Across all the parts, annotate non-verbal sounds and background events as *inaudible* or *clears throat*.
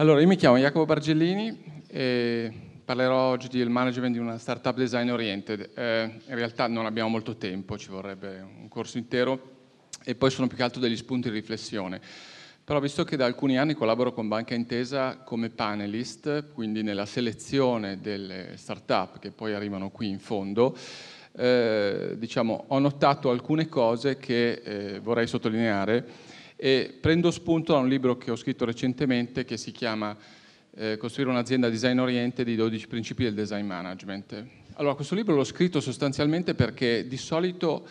Allora, io mi chiamo Jacopo Bargellini e parlerò oggi del management di una startup design oriented. Eh, in realtà non abbiamo molto tempo, ci vorrebbe un corso intero e poi sono più che altro degli spunti di riflessione. Però visto che da alcuni anni collaboro con Banca Intesa come panelist, quindi nella selezione delle startup che poi arrivano qui in fondo, eh, diciamo, ho notato alcune cose che eh, vorrei sottolineare e prendo spunto da un libro che ho scritto recentemente che si chiama eh, Costruire un'azienda design oriente di 12 principi del design management. Allora, questo libro l'ho scritto sostanzialmente perché di solito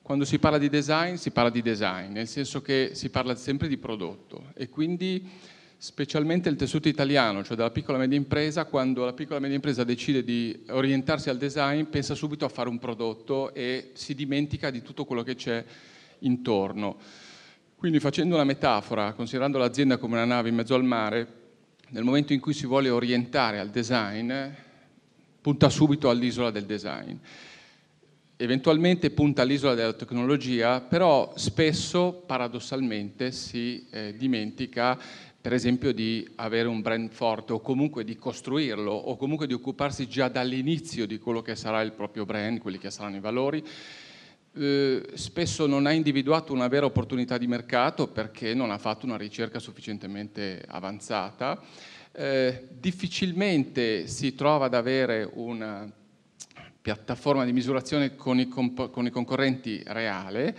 quando si parla di design si parla di design, nel senso che si parla sempre di prodotto e quindi specialmente il tessuto italiano, cioè della piccola e media impresa, quando la piccola e media impresa decide di orientarsi al design, pensa subito a fare un prodotto e si dimentica di tutto quello che c'è intorno. Quindi facendo una metafora, considerando l'azienda come una nave in mezzo al mare, nel momento in cui si vuole orientare al design, punta subito all'isola del design. Eventualmente punta all'isola della tecnologia, però spesso paradossalmente si eh, dimentica per esempio di avere un brand forte o comunque di costruirlo o comunque di occuparsi già dall'inizio di quello che sarà il proprio brand, quelli che saranno i valori eh, spesso non ha individuato una vera opportunità di mercato perché non ha fatto una ricerca sufficientemente avanzata, eh, difficilmente si trova ad avere una piattaforma di misurazione con i, comp- con i concorrenti reale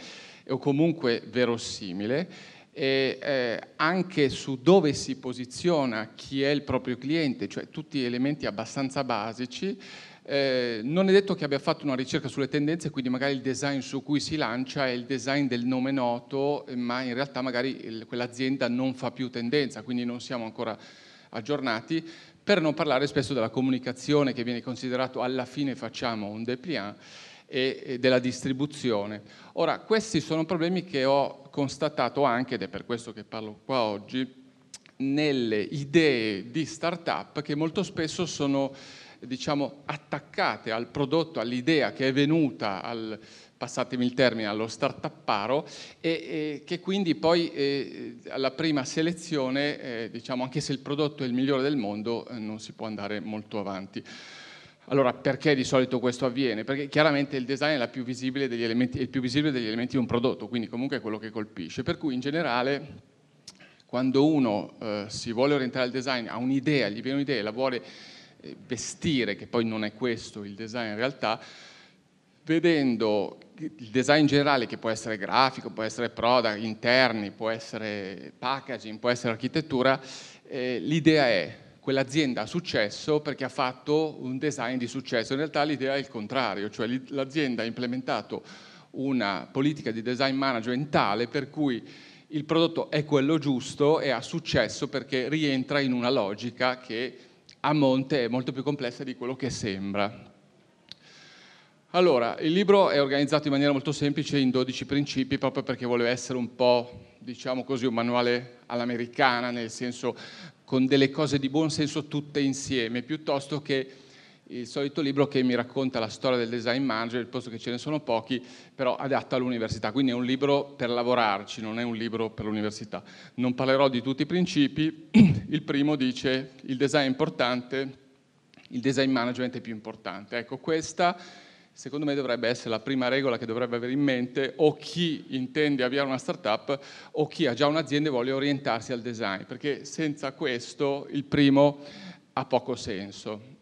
o comunque verosimile e eh, anche su dove si posiziona chi è il proprio cliente, cioè tutti elementi abbastanza basici eh, non è detto che abbia fatto una ricerca sulle tendenze, quindi magari il design su cui si lancia è il design del nome noto, eh, ma in realtà magari il, quell'azienda non fa più tendenza, quindi non siamo ancora aggiornati, per non parlare spesso della comunicazione che viene considerato alla fine facciamo un dépliant e, della distribuzione. Ora, questi sono problemi che ho constatato anche, ed è per questo che parlo qua oggi, nelle idee di start-up che molto spesso sono diciamo, attaccate al prodotto, all'idea che è venuta, al, passatemi il termine, allo start-uparo e, e, che quindi poi eh, alla prima selezione, eh, diciamo, anche se il prodotto è il migliore del mondo, eh, non si può andare molto avanti. Allora, perché di solito questo avviene? Perché chiaramente il design è, più elementi, è il più visibile degli elementi di un prodotto, quindi comunque è quello che colpisce. Per cui in generale quando uno eh, si vuole orientare al design, ha un'idea, gli viene un'idea e la vuole eh, vestire, che poi non è questo il design in realtà, vedendo il design in generale che può essere grafico, può essere product, interni, può essere packaging, può essere architettura, eh, l'idea è quell'azienda ha successo perché ha fatto un design di successo. In realtà l'idea è il contrario, cioè l'azienda ha implementato una politica di design management tale per cui il prodotto è quello giusto e ha successo perché rientra in una logica che a monte è molto più complessa di quello che sembra. Allora, il libro è organizzato in maniera molto semplice in 12 principi proprio perché voleva essere un po', diciamo così, un manuale all'americana, nel senso con delle cose di buon senso tutte insieme, piuttosto che il solito libro che mi racconta la storia del design manager, posto che ce ne sono pochi, però adatto all'università, quindi è un libro per lavorarci, non è un libro per l'università. Non parlerò di tutti i principi, *clears throat* il primo dice il design è importante, il design management è più importante. Ecco, questa secondo me dovrebbe essere la prima regola che dovrebbe avere in mente o chi intende avviare una startup o chi ha già un'azienda e vuole orientarsi al design, perché senza questo il primo ha poco senso.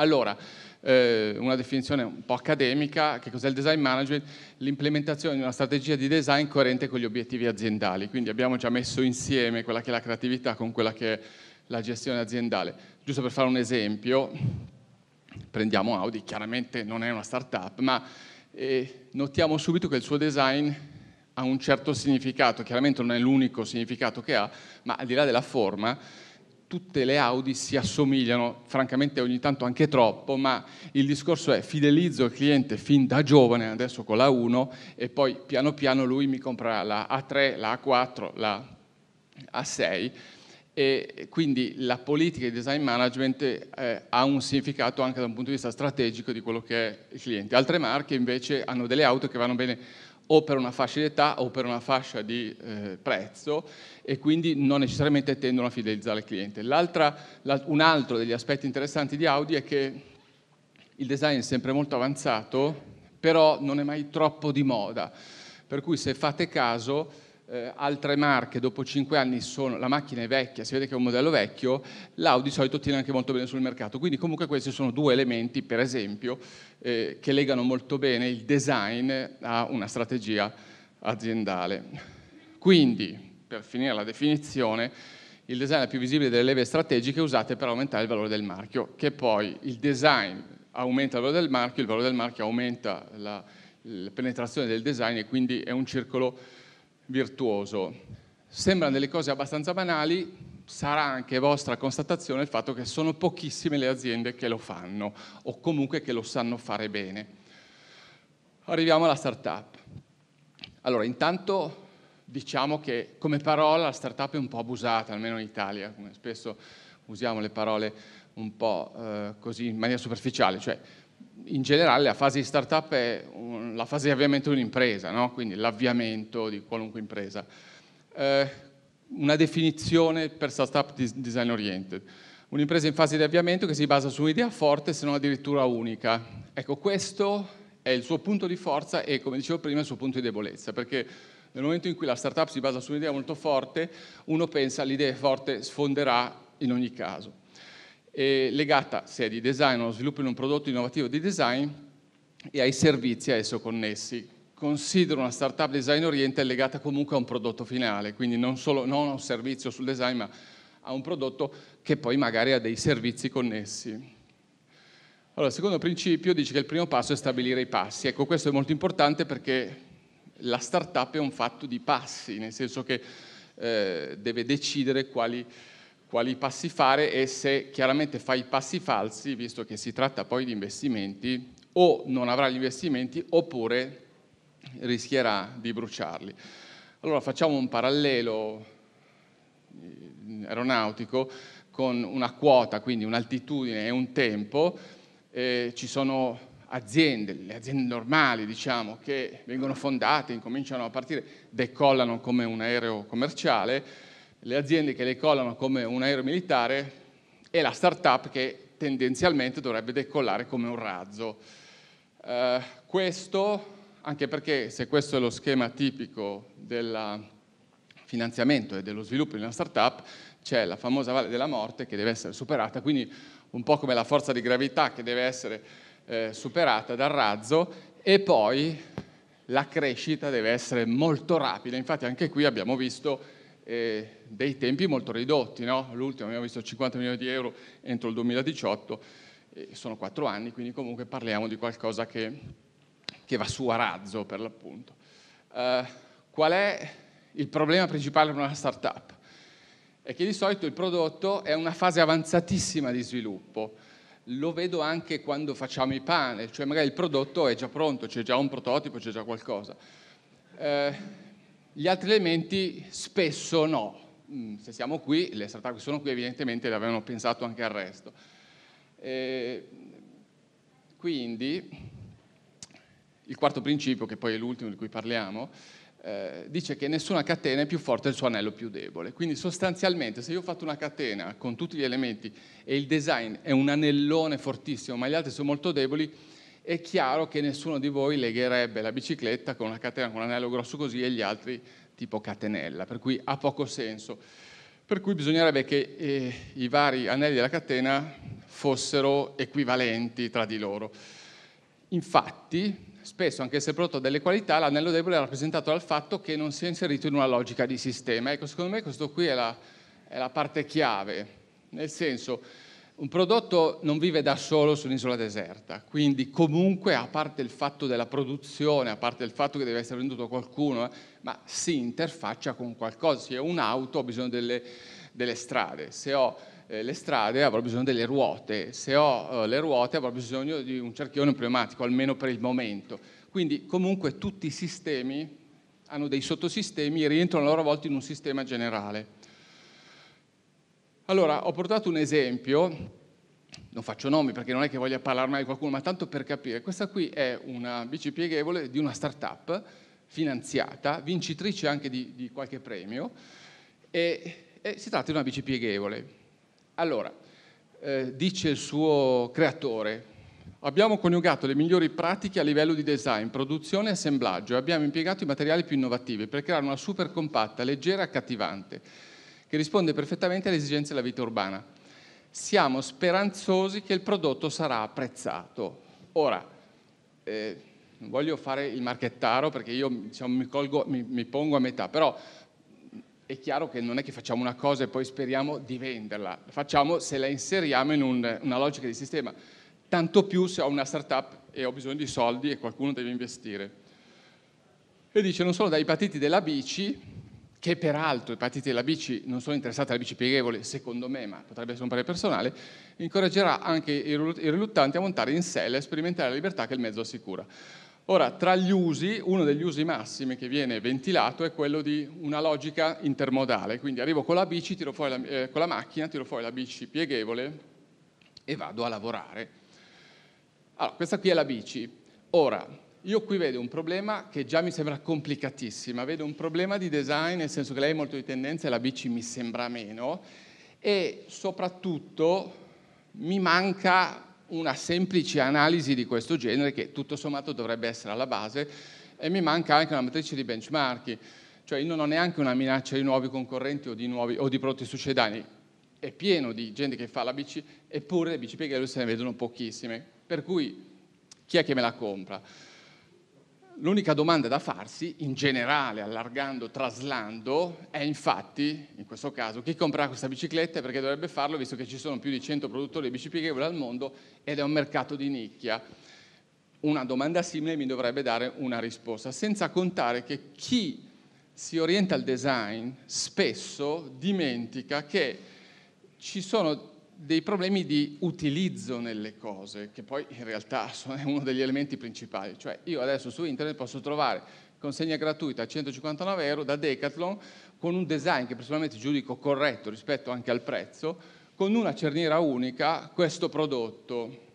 Allora, eh, una definizione un po' accademica, che cos'è il design management? L'implementazione di una strategia di design coerente con gli obiettivi aziendali, quindi abbiamo già messo insieme quella che è la creatività con quella che è la gestione aziendale. Giusto per fare un esempio, prendiamo Audi, chiaramente non è una startup, ma eh, notiamo subito che il suo design ha un certo significato, chiaramente non è l'unico significato che ha, ma al di là della forma, tutte le Audi si assomigliano, francamente ogni tanto anche troppo, ma il discorso è fidelizzo il cliente fin da giovane, adesso con la 1 e poi piano piano lui mi comprerà la A3, la A4, la A6 e quindi la politica di design management eh, ha un significato anche da un punto di vista strategico di quello che è il cliente. Altre marche invece hanno delle auto che vanno bene o per una fascia di età o per una fascia di eh, prezzo e quindi non necessariamente tendono a fidelizzare il cliente. un altro degli aspetti interessanti di Audi è che il design è sempre molto avanzato, però non è mai troppo di moda. Per cui se fate caso eh, altre marche dopo 5 anni sono, la macchina è vecchia, si vede che è un modello vecchio, l'Audi di solito tiene anche molto bene sul mercato. Quindi comunque questi sono due elementi, per esempio, eh, che legano molto bene il design a una strategia aziendale. Quindi, per finire la definizione, il design è più visibile delle leve strategiche usate per aumentare il valore del marchio, che poi il design aumenta il valore del marchio, il valore del marchio aumenta la, la penetrazione del design e quindi è un circolo virtuoso. Sembrano delle cose abbastanza banali, sarà anche vostra constatazione il fatto che sono pochissime le aziende che lo fanno o comunque che lo sanno fare bene. Arriviamo alla startup. Allora, intanto diciamo che come parola la startup è un po' abusata, almeno in Italia, come spesso usiamo le parole un po' eh, così in maniera superficiale, cioè in generale la fase di startup è un, la fase di avviamento di un'impresa, no? quindi l'avviamento di qualunque impresa. Eh, una definizione per startup design oriented. Un'impresa in fase di avviamento che si basa su un'idea forte, se non addirittura unica. Ecco, questo è il suo punto di forza e, come dicevo prima, il suo punto di debolezza, perché nel momento in cui la startup si basa su un'idea molto forte, uno pensa l'idea forte sfonderà in ogni caso eh, legata, se è di design, allo sviluppo di un prodotto innovativo di design e ai servizi a esso connessi. Considero una startup design oriented legata comunque a un prodotto finale, quindi non, solo, non a un servizio sul design, ma a un prodotto che poi magari ha dei servizi connessi. Allora, il secondo principio dice che il primo passo è stabilire i passi. Ecco, questo è molto importante perché la startup è un fatto di passi, nel senso che eh, deve decidere quali quali passi fare e se chiaramente fai passi falsi, visto che si tratta poi di investimenti, o non avrà gli investimenti oppure rischierà di bruciarli. Allora facciamo un parallelo eh, aeronautico con una quota, quindi un'altitudine e un tempo. Eh, ci sono aziende, le aziende normali diciamo, che vengono fondate, incominciano a partire, decollano come un aereo commerciale, le aziende che decollano come un aereo militare e la startup che tendenzialmente dovrebbe decollare come un razzo. Eh, questo anche perché se questo è lo schema tipico del finanziamento e dello sviluppo di una startup, c'è la famosa valle della morte che deve essere superata, quindi un po' come la forza di gravità che deve essere eh, superata dal razzo e poi la crescita deve essere molto rapida. Infatti anche qui abbiamo visto eh, dei tempi molto ridotti, no? l'ultimo abbiamo visto 50 milioni di euro entro il 2018, eh, sono quattro anni, quindi comunque parliamo di qualcosa che, che va su a razzo per l'appunto. Uh, qual è il problema principale per una startup? È che di solito il prodotto è una fase avanzatissima di sviluppo, lo vedo anche quando facciamo i panel, cioè magari il prodotto è già pronto, c'è già un prototipo, c'è già qualcosa. Eh, gli altri elementi spesso no. Mm, se siamo qui, le startup che sono qui evidentemente le avevano pensato anche al resto. E eh, quindi il quarto principio, che poi è l'ultimo di cui parliamo, eh, dice che nessuna catena è più forte del suo anello più debole. Quindi sostanzialmente se io ho fatto una catena con tutti gli elementi e il design è un anellone fortissimo, ma gli altri sono molto deboli, è chiaro che nessuno di voi legherebbe la bicicletta con una catena con un anello grosso così e gli altri tipo catenella, per cui ha poco senso. Per cui bisognerebbe che eh, i vari anelli della catena fossero equivalenti tra di loro. Infatti, spesso, anche se prodotto delle qualità, l'anello debole è rappresentato dal fatto che non sia inserito in una logica di sistema. Ecco, secondo me questo qui è la, è la parte chiave, nel senso un prodotto non vive da solo su un'isola deserta, quindi comunque, a parte il fatto della produzione, a parte il fatto che deve essere venduto a qualcuno, eh, ma si interfaccia con qualcosa. Se ho un'auto ho bisogno delle, delle strade, se ho eh, le strade avrò bisogno delle ruote, se ho eh, le ruote avrò bisogno di un cerchione pneumatico, almeno per il momento. Quindi comunque tutti i sistemi hanno dei sottosistemi e rientrano a loro volta in un sistema generale. Allora, ho portato un esempio, non faccio nomi perché non è che voglia parlarne di qualcuno, ma tanto per capire. Questa qui è una bici pieghevole di una startup finanziata, vincitrice anche di, di qualche premio, e, e, si tratta di una bici pieghevole. Allora, eh, dice il suo creatore, Abbiamo coniugato le migliori pratiche a livello di design, produzione e assemblaggio e abbiamo impiegato i materiali più innovativi per creare una super compatta, leggera e accattivante che risponde perfettamente alle esigenze della vita urbana. Siamo speranzosi che il prodotto sarà apprezzato. Ora, eh, non voglio fare il marchettaro perché io diciamo, mi, colgo, mi, mi pongo a metà, però è chiaro che non è che facciamo una cosa e poi speriamo di venderla, facciamo se la inseriamo in un, una logica di sistema, tanto più se ho una startup e ho bisogno di soldi e qualcuno deve investire. E dice non solo dai patiti della bici che peraltro partite della bici non sono interessate alla bici pieghevole, secondo me, ma potrebbe essere un parere personale, incoraggerà anche i riluttanti a montare in sella e sperimentare la libertà che il mezzo assicura. Ora, tra gli usi, uno degli usi massimi che viene ventilato è quello di una logica intermodale, quindi arrivo con la bici, la, eh, con la macchina, tiro fuori la bici pieghevole e vado a lavorare. Allora, questa qui è la bici. Ora, io qui vedo un problema che già mi sembra complicatissima, vedo un problema di design, nel senso che lei è molto di tendenza e la bici mi sembra meno, e soprattutto mi manca una semplice analisi di questo genere che tutto sommato dovrebbe essere alla base e mi manca anche una matrice di benchmarking, cioè io non ho neanche una minaccia di nuovi concorrenti o di, nuovi, o di prodotti succedani, è pieno di gente che fa la bici eppure le bici pieghevoli se ne vedono pochissime, per cui chi è che me la compra? L'unica domanda da farsi, in generale, allargando, traslando, è infatti, in questo caso, chi comprerà questa bicicletta e perché dovrebbe farlo, visto che ci sono più di 100 produttori di bici pieghevoli al mondo ed è un mercato di nicchia. Una domanda simile mi dovrebbe dare una risposta, senza contare che chi si orienta al design spesso dimentica che ci sono dei problemi di utilizzo nelle cose, che poi in realtà è *laughs* uno degli elementi principali. Cioè io adesso su internet posso trovare consegna gratuita a 159 euro da Decathlon con un design che personalmente giudico corretto rispetto anche al prezzo, con una cerniera unica questo prodotto.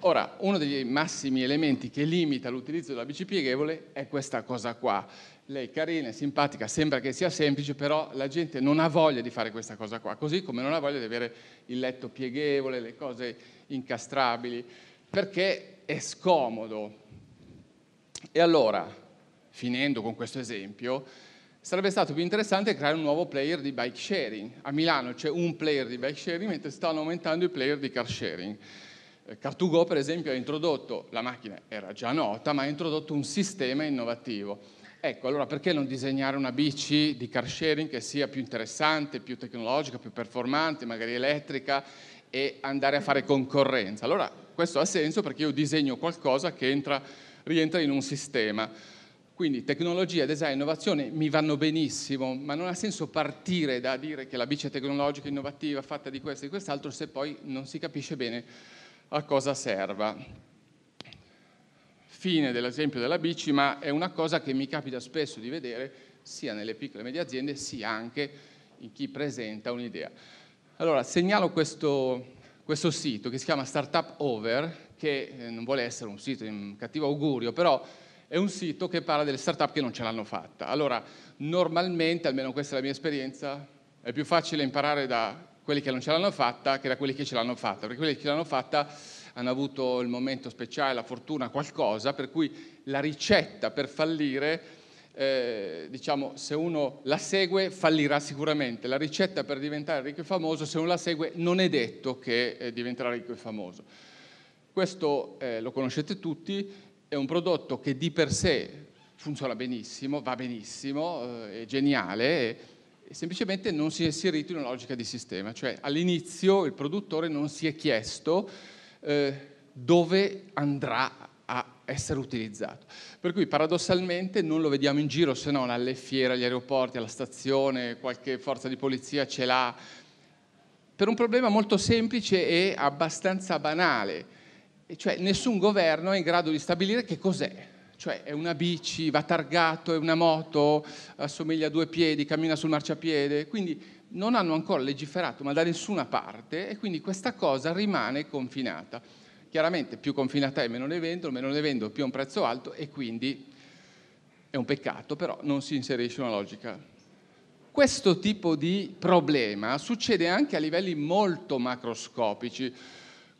Ora, uno dei massimi elementi che limita l'utilizzo della bici pieghevole è questa cosa qua lei carina simpatica, sembra che sia semplice, però la gente non ha voglia di fare questa cosa qua, così come non ha voglia di avere il letto pieghevole, le cose incastrabili, perché è scomodo. E allora, finendo con questo esempio, sarebbe stato più interessante creare un nuovo player di bike sharing. A Milano c'è un player di bike sharing, mentre stanno aumentando i player di car sharing. Eh, Car2Go, per esempio, ha introdotto, la macchina era già nota, ma ha introdotto un sistema innovativo Ecco, allora perché non disegnare una bici di car sharing che sia più interessante, più tecnologica, più performante, magari elettrica e andare a fare concorrenza? Allora questo ha senso perché io disegno qualcosa che entra, rientra in un sistema. Quindi tecnologia, design, innovazione mi vanno benissimo, ma non ha senso partire da dire che la bici è tecnologica, innovativa, fatta di questo e di quest'altro se poi non si capisce bene a cosa serva fine dell'esempio della bici, ma è una cosa che mi capita spesso di vedere sia nelle piccole e medie aziende sia anche in chi presenta un'idea. Allora, segnalo questo, questo sito che si chiama Startup Over, che eh, non vuole essere un sito in cattivo augurio, però è un sito che parla delle startup che non ce l'hanno fatta. Allora, normalmente, almeno questa è la mia esperienza, è più facile imparare da quelli che non ce l'hanno fatta che da quelli che ce l'hanno fatta, perché quelli che ce l'hanno fatta hanno avuto il momento speciale, la fortuna, qualcosa, per cui la ricetta per fallire... Eh, diciamo, se uno la segue fallirà sicuramente. La ricetta per diventare ricco e famoso, se uno la segue, non è detto che eh, diventerà ricco e famoso. Questo eh, lo conoscete tutti, è un prodotto che di per sé funziona benissimo, va benissimo, eh, è geniale, e, semplicemente non si è inserito in una logica di sistema. Cioè all'inizio il produttore non si è chiesto eh, dove andrà a essere utilizzato. Per cui paradossalmente non lo vediamo in giro se non alle fiere, agli aeroporti, alla stazione, qualche forza di polizia ce l'ha, per un problema molto semplice e abbastanza banale, cioè nessun governo è in grado di stabilire che cos'è. Cioè è una bici, va targato, è una moto, assomiglia a due piedi, cammina sul marciapiede, quindi non hanno ancora legiferato, ma da nessuna parte, e quindi questa cosa rimane confinata. Chiaramente più confinata è, meno ne vendono, meno ne vendono, più a un prezzo alto e quindi è un peccato, però non si inserisce una logica. Questo tipo di problema succede anche a livelli molto macroscopici.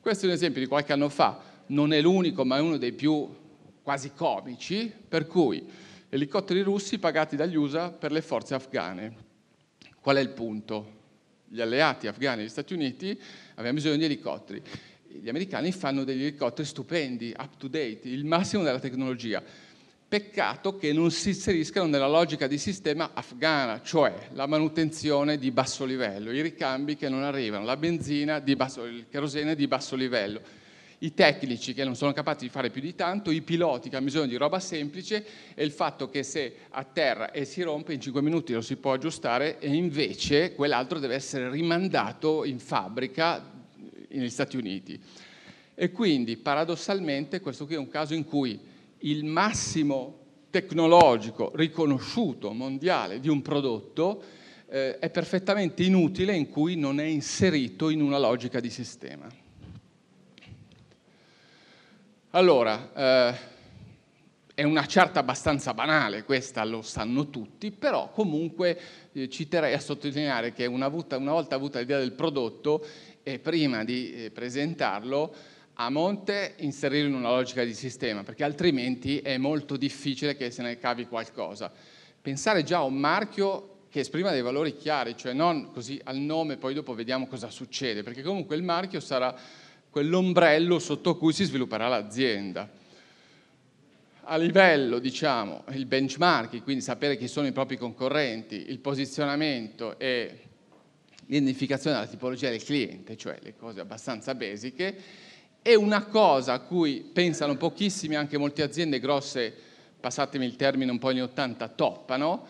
Questo è un esempio di qualche anno fa, non è l'unico, ma è uno dei più quasi comici, per cui elicotteri russi pagati dagli USA per le forze afghane Qual è il punto? Gli alleati afghani e gli Stati Uniti avevano bisogno di elicotteri. Gli americani fanno degli elicotteri stupendi, up to date, il massimo della tecnologia. Peccato che non si inseriscano nella logica di sistema afghana, cioè la manutenzione di basso livello, i ricambi che non arrivano, la benzina di basso, il kerosene di basso livello i tecnici che non sono capaci di fare più di tanto, i piloti che hanno bisogno di roba semplice e il fatto che se a terra e si rompe in 5 minuti lo si può aggiustare e invece quell'altro deve essere rimandato in fabbrica negli Stati Uniti. E quindi paradossalmente questo qui è un caso in cui il massimo tecnologico riconosciuto mondiale di un prodotto eh, è perfettamente inutile in cui non è inserito in una logica di sistema. Allora, eh, è una certa abbastanza banale, questa lo sanno tutti, però comunque eh, ci terrei a sottolineare che una, avuta, una volta avuta l'idea del prodotto e prima di eh, presentarlo, a monte inserirlo in una logica di sistema, perché altrimenti è molto difficile che se ne cavi qualcosa. Pensare già a un marchio che esprima dei valori chiari, cioè non così al nome, poi dopo vediamo cosa succede, perché comunque il marchio sarà quell'ombrello sotto cui si svilupperà l'azienda. A livello, diciamo, il benchmarking, quindi sapere chi sono i propri concorrenti, il posizionamento e l'identificazione della tipologia del cliente, cioè le cose abbastanza basiche, è una cosa a cui pensano pochissimi, anche molte aziende grosse, passatemi il termine un po' anni 80, toppano,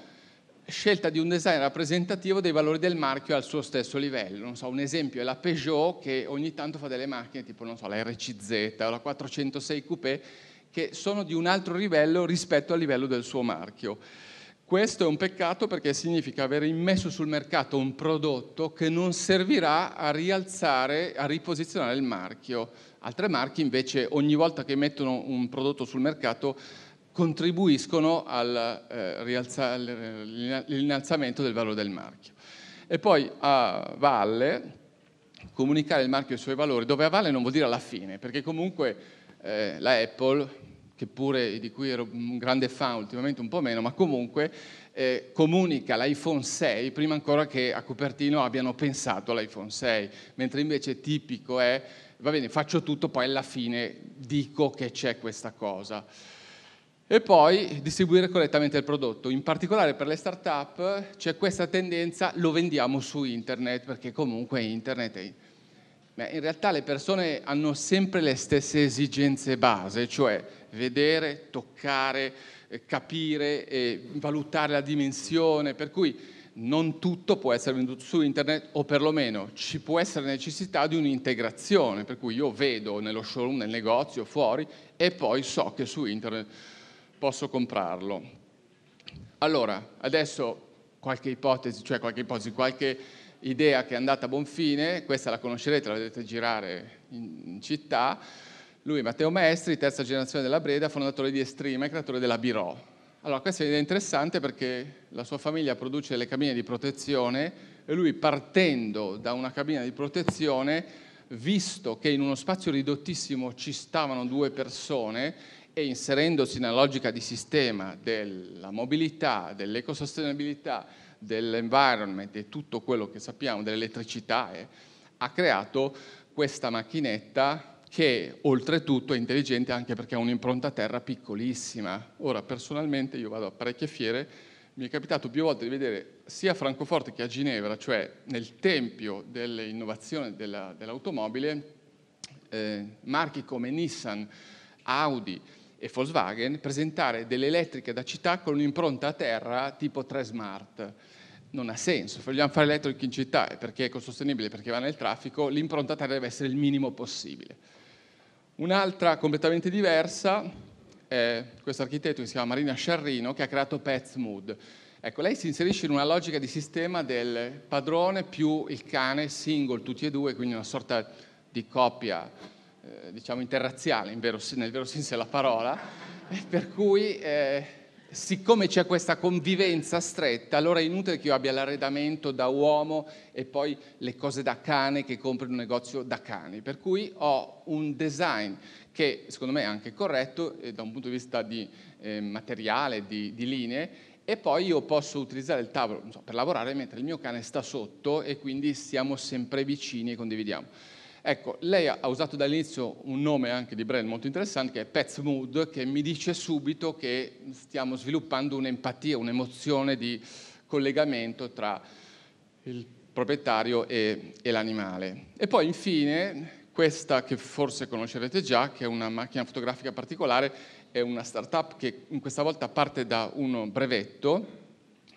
scelta di un design rappresentativo dei valori del marchio al suo stesso livello. So, un esempio è la Peugeot che ogni tanto fa delle macchine tipo so, la RCZ o la 406 Coupé che sono di un altro livello rispetto al livello del suo marchio. Questo è un peccato perché significa aver immesso sul mercato un prodotto che non servirà a rialzare, a riposizionare il marchio. Altre marche invece ogni volta che mettono un prodotto sul mercato contribuiscono all'innalzamento eh, eh del valore del marchio. E poi a valle comunicare il marchio e i suoi valori, dove a valle non vuol dire alla fine, perché comunque eh, la Apple, che pure di cui ero un grande fan ultimamente un po' meno, ma comunque eh, comunica l'iPhone 6 prima ancora che a Cupertino abbiano pensato all'iPhone 6, mentre invece tipico è, va bene, faccio tutto, poi alla fine dico che c'è questa cosa. E poi distribuire correttamente il prodotto. In particolare per le start-up c'è questa tendenza, lo vendiamo su internet, perché comunque internet è... Ma in realtà le persone hanno sempre le stesse esigenze base, cioè vedere, toccare, eh, capire e valutare la dimensione, per cui non tutto può essere venduto su internet o perlomeno ci può essere necessità di un'integrazione, per cui io vedo nello showroom, nel negozio, fuori e poi so che su internet posso comprarlo. Allora, adesso qualche ipotesi, cioè qualche ipotesi, qualche idea che è andata a buon fine, questa la conoscerete, la vedete girare in, città. Lui Matteo Maestri, terza generazione della Breda, fondatore di Estrema e creatore della Biro. Allora, questa è un'idea interessante perché la sua famiglia produce le cabine di protezione e lui partendo da una cabina di protezione, visto che in uno spazio ridottissimo ci stavano due persone e inserendosi nella logica di sistema della mobilità, dell'ecosostenibilità, dell'environment e tutto quello che sappiamo dell'elettricità, eh, ha creato questa macchinetta che oltretutto è intelligente anche perché ha un'impronta terra piccolissima. Ora personalmente io vado a parecchie fiere, mi è capitato più volte di vedere sia a Francoforte che a Ginevra, cioè nel tempio dell'innovazione dell'automobile, eh, marchi come Nissan, Audi, e Volkswagen presentare delle elettriche da città con un'impronta a terra tipo 3 smart. Non ha senso, vogliamo fare elettriche in città perché è ecosostenibile, perché va nel traffico, l'impronta a terra deve essere il minimo possibile. Un'altra completamente diversa è questo architetto che si chiama Marina Sciarrino che ha creato Pets Mood. Ecco, lei si inserisce in una logica di sistema del padrone più il cane single, tutti e due, quindi una sorta di coppia eh, diciamo interrazziale, in vero, nel vero senso della parola, eh, per cui eh, siccome c'è questa convivenza stretta, allora è inutile che io abbia l'arredamento da uomo e poi le cose da cane che compro in un negozio da cani, per cui ho un design che secondo me è anche corretto eh, da un punto di vista di eh, materiale, di, di linee, e poi io posso utilizzare il tavolo so, per lavorare mentre il mio cane sta sotto e quindi siamo sempre vicini e condividiamo. Ecco, lei ha usato dall'inizio un nome anche di brand molto interessante che è Pets Mood, che mi dice subito che stiamo sviluppando un'empatia, un'emozione di collegamento tra il proprietario e, e l'animale. E poi infine questa che forse conoscerete già, che è una macchina fotografica particolare, è una startup che questa volta parte da un brevetto,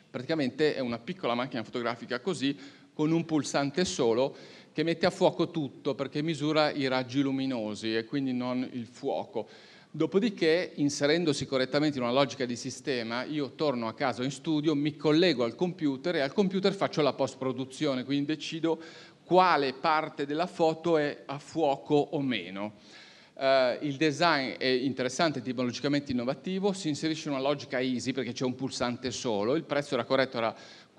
praticamente è una piccola macchina fotografica così con un pulsante solo che mette a fuoco tutto perché misura i raggi luminosi e quindi non il fuoco. Dopodiché, inserendosi correttamente in una logica di sistema, io torno a casa in studio, mi collego al computer e al computer faccio la post-produzione, quindi decido quale parte della foto è a fuoco o meno. Uh, il design è interessante, tipologicamente innovativo, si inserisce in una logica easy perché c'è un pulsante solo, il prezzo era corretto, era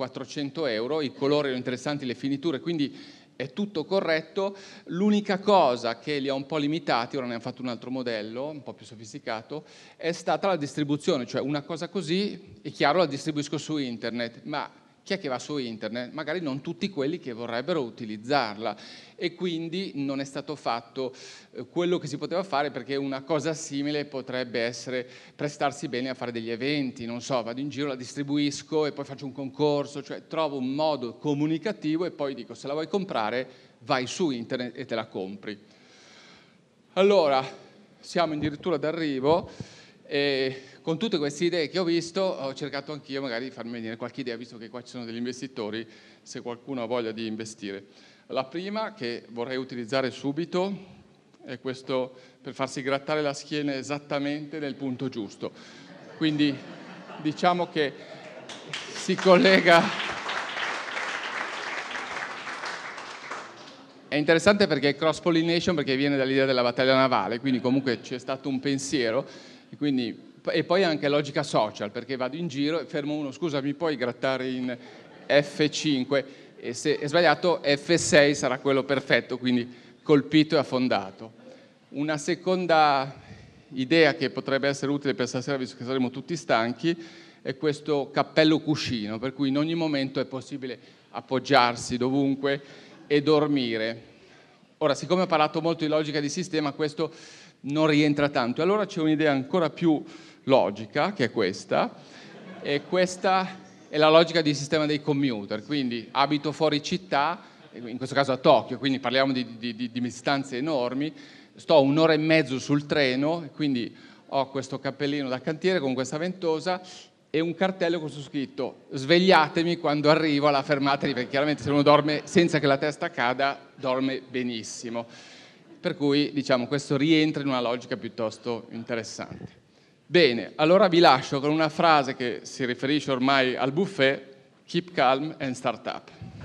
400 euro, i colori erano interessanti, le finiture, quindi è tutto corretto. L'unica cosa che li ha un po' limitati, ora ne hanno fatto un altro modello, un po' più sofisticato, è stata la distribuzione, cioè una cosa così, è chiaro la distribuisco su internet, ma chi è che va su internet? Magari non tutti quelli che vorrebbero utilizzarla e quindi non è stato fatto eh, quello che si poteva fare perché una cosa simile potrebbe essere prestarsi bene a fare degli eventi, non so, vado in giro, la distribuisco e poi faccio un concorso, cioè trovo un modo comunicativo e poi dico se la vuoi comprare vai su internet e te la compri. Allora, siamo addirittura d'arrivo. E con tutte queste idee che ho visto, ho cercato anch'io magari di farmi venire qualche idea, visto che qua ci sono degli investitori, se qualcuno ha voglia di investire. La prima che vorrei utilizzare subito è questo per farsi grattare la schiena esattamente nel punto giusto. Quindi diciamo che si collega. È interessante perché è cross pollination perché viene dall'idea della battaglia navale, quindi comunque c'è stato un pensiero e, quindi, e poi anche logica social, perché vado in giro e fermo uno, scusa mi puoi grattare in F5 e se è sbagliato F6 sarà quello perfetto, quindi colpito e affondato. Una seconda idea che potrebbe essere utile per stasera, visto che saremo tutti stanchi, è questo cappello cuscino, per cui in ogni momento è possibile appoggiarsi dovunque e dormire. Ora, siccome ho parlato molto di logica di sistema, questo non rientra tanto. E Allora c'è un'idea ancora più logica, che è questa, e questa è la logica del sistema dei commuter, quindi abito fuori città, in questo caso a Tokyo, quindi parliamo di, di, di, di distanze enormi, sto un'ora e mezzo sul treno, quindi ho questo cappellino da cantiere con questa ventosa e un cartello con su scritto svegliatemi quando arrivo alla fermata, perché chiaramente se uno dorme senza che la testa cada, dorme benissimo per cui diciamo, questo rientra in una logica piuttosto interessante. Bene, allora vi lascio con una frase che si riferisce ormai al buffet, keep calm and start up.